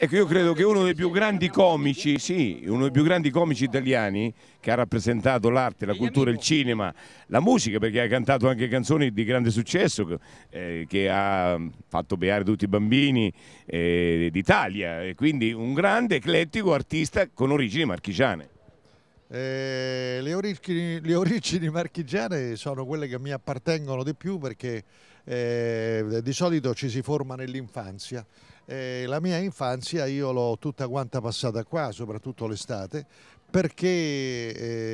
Ecco, io credo che uno dei più grandi comici, sì, uno dei più grandi comici italiani che ha rappresentato l'arte, la cultura, il cinema, la musica, perché ha cantato anche canzoni di grande successo eh, che ha fatto beare tutti i bambini eh, d'Italia, e quindi un grande eclettico artista con origini marchigiane. Eh, le, origini, le origini marchigiane sono quelle che mi appartengono di più perché eh, di solito ci si forma nell'infanzia eh, la mia infanzia io l'ho tutta quanta passata qua, soprattutto l'estate, perché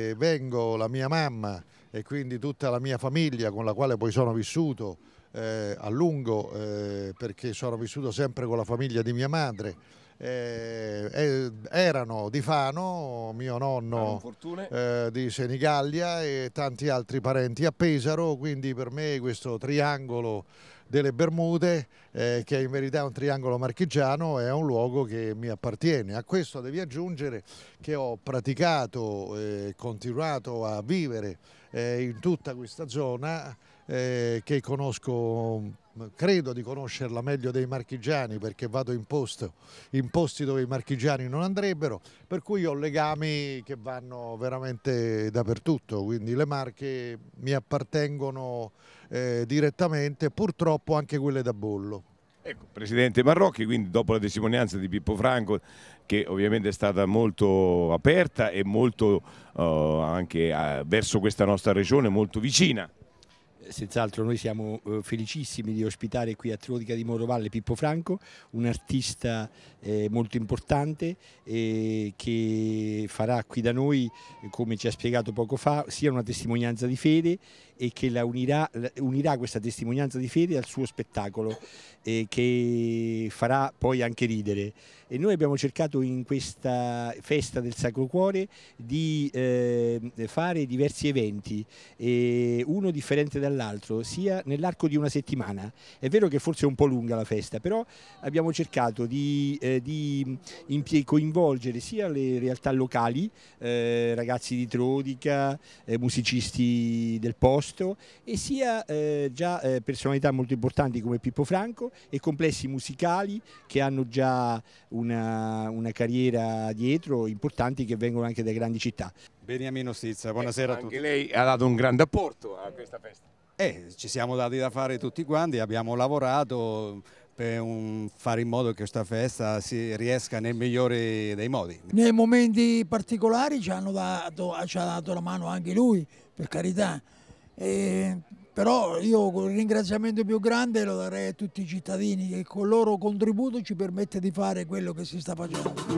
eh, vengo la mia mamma e quindi tutta la mia famiglia con la quale poi sono vissuto eh, a lungo, eh, perché sono vissuto sempre con la famiglia di mia madre. Eh, erano di Fano, mio nonno eh, di Senigallia e tanti altri parenti a Pesaro, quindi per me questo triangolo delle Bermude, eh, che in verità è un triangolo marchigiano, è un luogo che mi appartiene. A questo devi aggiungere che ho praticato e eh, continuato a vivere eh, in tutta questa zona eh, che conosco credo di conoscerla meglio dei marchigiani perché vado in, post, in posti dove i marchigiani non andrebbero, per cui ho legami che vanno veramente dappertutto, quindi le marche mi appartengono eh, direttamente, purtroppo anche quelle da bollo. Ecco, Presidente Marrocchi, quindi dopo la testimonianza di Pippo Franco, che ovviamente è stata molto aperta e molto eh, anche eh, verso questa nostra regione, molto vicina senz'altro noi siamo eh, felicissimi di ospitare qui a Trotica di Morovalle Pippo Franco, un artista eh, molto importante eh, che farà qui da noi, come ci ha spiegato poco fa, sia una testimonianza di fede e che la unirà, unirà questa testimonianza di fede al suo spettacolo che farà poi anche ridere. E noi abbiamo cercato in questa festa del Sacro Cuore di fare diversi eventi, uno differente dall'altro all'altro, sia nell'arco di una settimana. È vero che forse è un po' lunga la festa, però abbiamo cercato di, eh, di mm, coinvolgere sia le realtà locali, eh, ragazzi di Trodica, eh, musicisti del posto, e sia eh, già eh, personalità molto importanti come Pippo Franco e complessi musicali che hanno già una, una carriera dietro importanti che vengono anche da grandi città. Beniamino Stizza, eh, buonasera eh, a tutti. Anche lei ha dato un grande apporto a questa festa. Eh, ci siamo dati da fare tutti quanti, abbiamo lavorato per un, fare in modo che questa festa si riesca nel migliore dei modi. Nei momenti particolari ci, dato, ci ha dato la mano anche lui, per carità, eh, però io il ringraziamento più grande lo darei a tutti i cittadini che con il loro contributo ci permette di fare quello che si sta facendo.